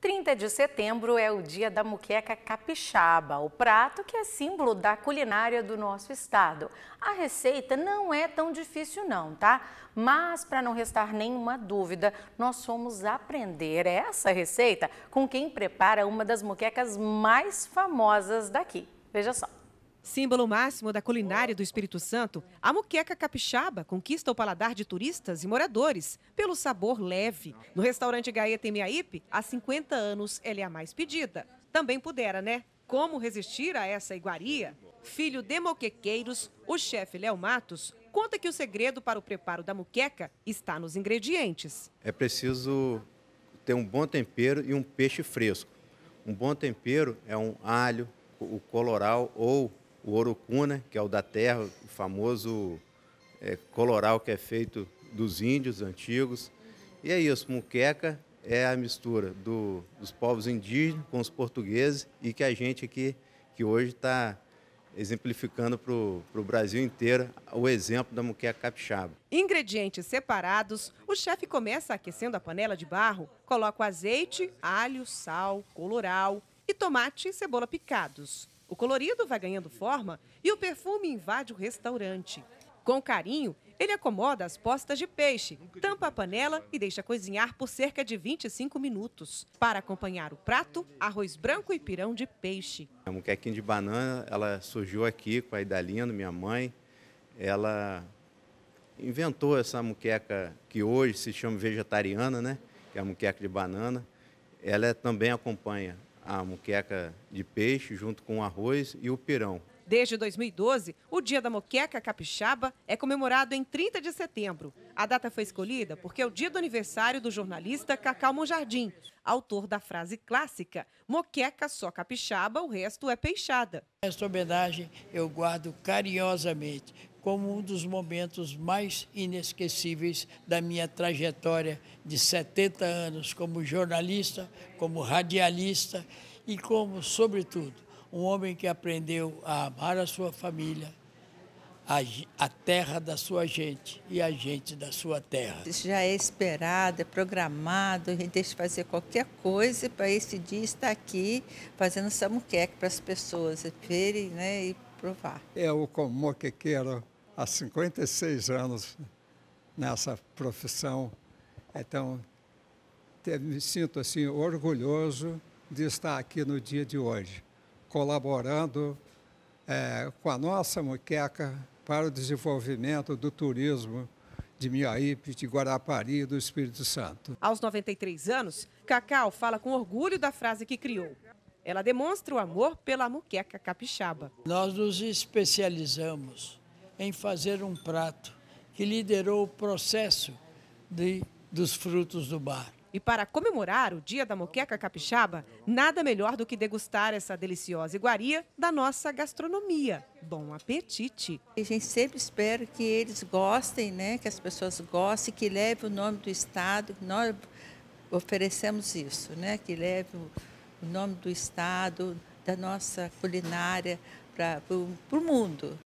30 de setembro é o dia da muqueca capixaba, o prato que é símbolo da culinária do nosso estado. A receita não é tão difícil não, tá? Mas para não restar nenhuma dúvida, nós fomos aprender essa receita com quem prepara uma das muquecas mais famosas daqui. Veja só. Símbolo máximo da culinária do Espírito Santo, a muqueca capixaba conquista o paladar de turistas e moradores pelo sabor leve. No restaurante Gaeta em Meiaípe, há 50 anos ela é a mais pedida. Também pudera, né? Como resistir a essa iguaria? Filho de moquequeiros, o chefe Léo Matos conta que o segredo para o preparo da muqueca está nos ingredientes. É preciso ter um bom tempero e um peixe fresco. Um bom tempero é um alho, o coloral ou o Orocuna, que é o da terra, o famoso é, coloral que é feito dos índios antigos. E é isso, muqueca é a mistura do, dos povos indígenas com os portugueses e que a gente aqui, que hoje está exemplificando para o Brasil inteiro o exemplo da muqueca capixaba. Ingredientes separados, o chefe começa aquecendo a panela de barro, coloca o azeite, alho, sal, coloral e tomate e cebola picados. O colorido vai ganhando forma e o perfume invade o restaurante. Com carinho, ele acomoda as postas de peixe, tampa a panela e deixa cozinhar por cerca de 25 minutos. Para acompanhar o prato, arroz branco e pirão de peixe. A é, muquequinha de banana, ela surgiu aqui com a Idalina, minha mãe. Ela inventou essa muqueca que hoje se chama vegetariana, né? Que é a muqueca de banana. Ela também acompanha a moqueca de peixe junto com o arroz e o pirão. Desde 2012, o Dia da Moqueca Capixaba é comemorado em 30 de setembro. A data foi escolhida porque é o dia do aniversário do jornalista Cacau Monjardim, autor da frase clássica: Moqueca só capixaba, o resto é peixada. Essa homenagem eu guardo carinhosamente, como um dos momentos mais inesquecíveis da minha trajetória de 70 anos como jornalista, como radialista e como, sobretudo, um homem que aprendeu a amar a sua família, a, a, terra da sua gente e a gente da sua terra. Isso já é esperado, é programado, a gente deixa fazer qualquer coisa para esse dia estar aqui fazendo samuqueque para as pessoas verem né, e provar. É o como que quero há 56 anos nessa profissão. Então, me sinto assim orgulhoso de estar aqui no dia de hoje, colaborando é, com a nossa muqueca para o desenvolvimento do turismo de Miaípe, de Guarapari e do Espírito Santo. Aos 93 anos, Cacau fala com orgulho da frase que criou. Ela demonstra o amor pela muqueca capixaba. Nós nos especializamos em fazer um prato que liderou o processo de, dos frutos do bar. E para comemorar o Dia da Moqueca Capixaba, nada melhor do que degustar essa deliciosa iguaria da nossa gastronomia. Bom apetite! A gente sempre espera que eles gostem, né? que as pessoas gostem, que leve o nome do Estado. Nós oferecemos isso, né? que leve o nome do Estado, da nossa culinária para o mundo.